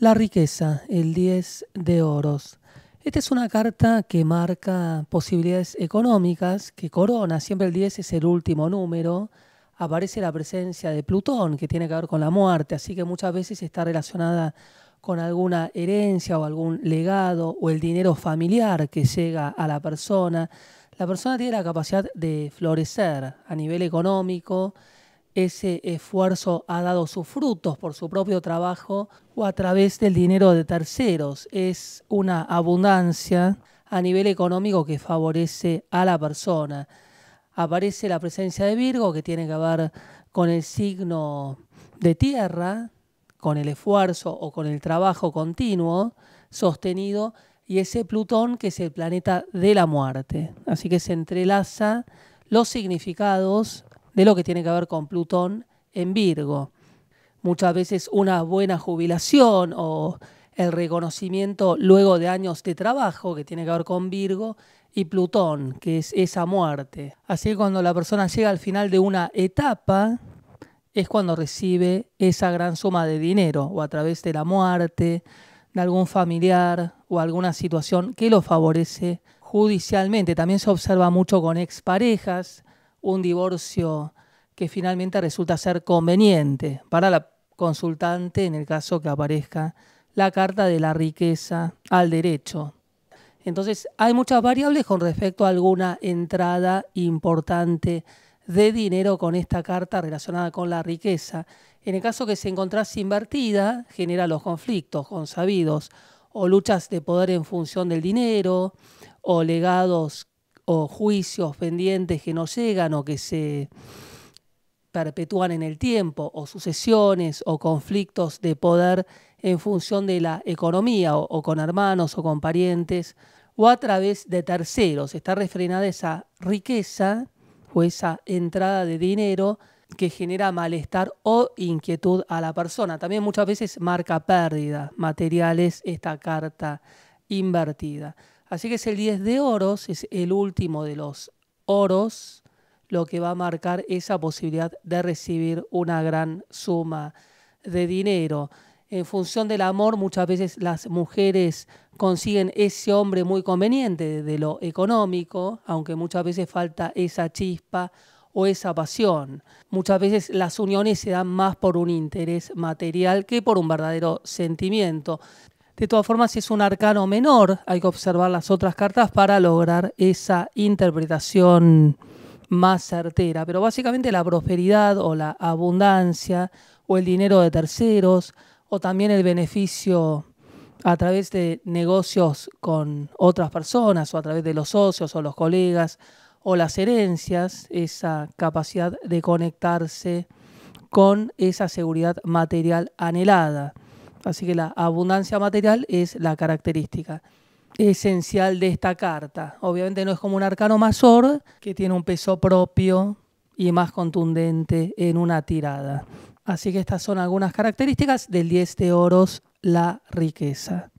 La riqueza, el 10 de oros. Esta es una carta que marca posibilidades económicas, que corona, siempre el 10 es el último número, aparece la presencia de Plutón, que tiene que ver con la muerte, así que muchas veces está relacionada con alguna herencia o algún legado o el dinero familiar que llega a la persona. La persona tiene la capacidad de florecer a nivel económico, ese esfuerzo ha dado sus frutos por su propio trabajo o a través del dinero de terceros. Es una abundancia a nivel económico que favorece a la persona. Aparece la presencia de Virgo que tiene que ver con el signo de tierra, con el esfuerzo o con el trabajo continuo sostenido y ese Plutón que es el planeta de la muerte. Así que se entrelaza los significados de lo que tiene que ver con Plutón en Virgo. Muchas veces una buena jubilación o el reconocimiento luego de años de trabajo que tiene que ver con Virgo y Plutón, que es esa muerte. Así que cuando la persona llega al final de una etapa, es cuando recibe esa gran suma de dinero o a través de la muerte, de algún familiar o alguna situación que lo favorece judicialmente. También se observa mucho con exparejas un divorcio que finalmente resulta ser conveniente para la consultante en el caso que aparezca la carta de la riqueza al derecho. Entonces, hay muchas variables con respecto a alguna entrada importante de dinero con esta carta relacionada con la riqueza. En el caso que se encontrase invertida, genera los conflictos consabidos o luchas de poder en función del dinero o legados o juicios pendientes que no llegan o que se perpetúan en el tiempo, o sucesiones o conflictos de poder en función de la economía, o, con hermanos o con parientes, o a través de terceros. Está refrenada esa riqueza o esa entrada de dinero que genera malestar o inquietud a la persona. También muchas veces marca pérdida materiales esta carta invertida. Así que es el 10 de oros, es el último de los oros, lo que va a marcar esa posibilidad de recibir una gran suma de dinero. En función del amor, muchas veces las mujeres consiguen ese hombre muy conveniente de lo económico, aunque muchas veces falta esa chispa o esa pasión. Muchas veces las uniones se dan más por un interés material que por un verdadero sentimiento. De todas formas, si es un arcano menor, hay que observar las otras cartas para lograr esa interpretación más certera. Pero básicamente la prosperidad o la abundancia o el dinero de terceros o también el beneficio a través de negocios con otras personas o a través de los socios o los colegas o las herencias, esa capacidad de conectarse con esa seguridad material anhelada. Así que la abundancia material es la característica esencial de esta carta. Obviamente no es como un arcano mayor que tiene un peso propio y más contundente en una tirada. Así que estas son algunas características del 10 de oros, la riqueza.